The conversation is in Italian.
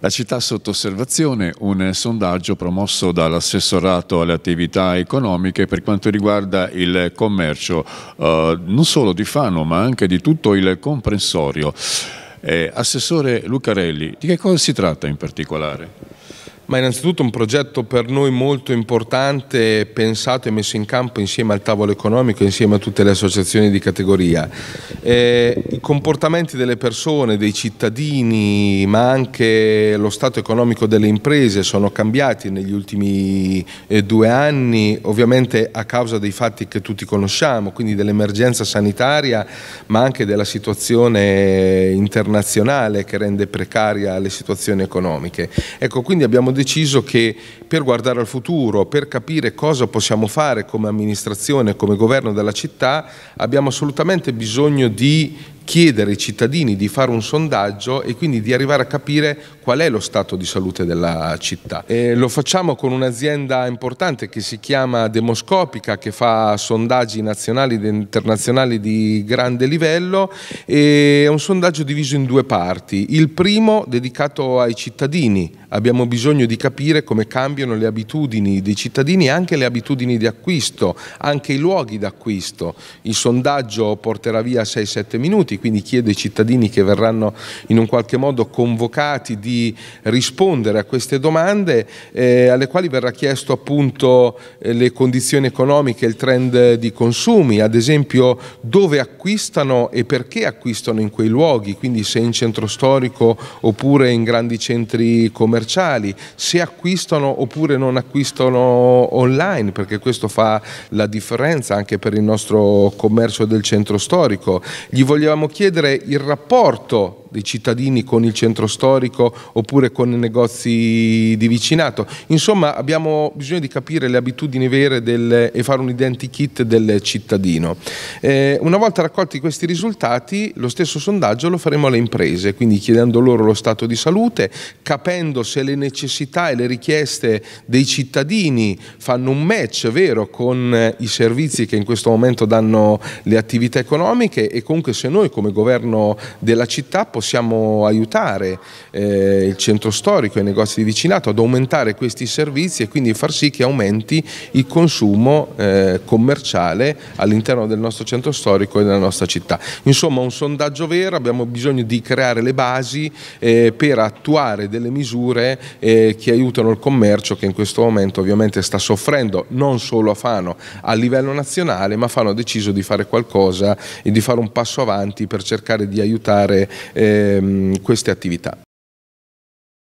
La città sotto osservazione, un sondaggio promosso dall'assessorato alle attività economiche per quanto riguarda il commercio, eh, non solo di Fano ma anche di tutto il comprensorio. Eh, Assessore Lucarelli, di che cosa si tratta in particolare? ma innanzitutto un progetto per noi molto importante, pensato e messo in campo insieme al tavolo economico, insieme a tutte le associazioni di categoria. Eh, I comportamenti delle persone, dei cittadini, ma anche lo stato economico delle imprese sono cambiati negli ultimi eh, due anni, ovviamente a causa dei fatti che tutti conosciamo, quindi dell'emergenza sanitaria, ma anche della situazione internazionale che rende precaria le situazioni economiche. Ecco, quindi abbiamo deciso che per guardare al futuro, per capire cosa possiamo fare come amministrazione, come governo della città, abbiamo assolutamente bisogno di chiedere ai cittadini di fare un sondaggio e quindi di arrivare a capire qual è lo stato di salute della città. E lo facciamo con un'azienda importante che si chiama Demoscopica che fa sondaggi nazionali ed internazionali di grande livello e è un sondaggio diviso in due parti. Il primo dedicato ai cittadini, abbiamo bisogno di capire come cambiano le abitudini dei cittadini, anche le abitudini di acquisto, anche i luoghi d'acquisto. Il sondaggio porterà via 6-7 minuti, quindi chiedo ai cittadini che verranno in un qualche modo convocati di rispondere a queste domande, eh, alle quali verrà chiesto appunto eh, le condizioni economiche, il trend di consumi, ad esempio dove acquistano e perché acquistano in quei luoghi, quindi se in centro storico oppure in grandi centri commerciali commerciali, se acquistano oppure non acquistano online, perché questo fa la differenza anche per il nostro commercio del centro storico. Gli volevamo chiedere il rapporto dei cittadini con il centro storico oppure con i negozi di vicinato. Insomma abbiamo bisogno di capire le abitudini vere del, e fare un identikit del cittadino. Eh, una volta raccolti questi risultati lo stesso sondaggio lo faremo alle imprese, quindi chiedendo loro lo stato di salute, capendo se le necessità e le richieste dei cittadini fanno un match vero con eh, i servizi che in questo momento danno le attività economiche e comunque se noi come governo della città possiamo possiamo aiutare eh, il centro storico e i negozi di vicinato ad aumentare questi servizi e quindi far sì che aumenti il consumo eh, commerciale all'interno del nostro centro storico e della nostra città. Insomma un sondaggio vero, abbiamo bisogno di creare le basi eh, per attuare delle misure eh, che aiutano il commercio che in questo momento ovviamente sta soffrendo non solo a Fano a livello nazionale ma Fano ha deciso di fare qualcosa e di fare un passo avanti per cercare di aiutare eh, Mm, queste attività.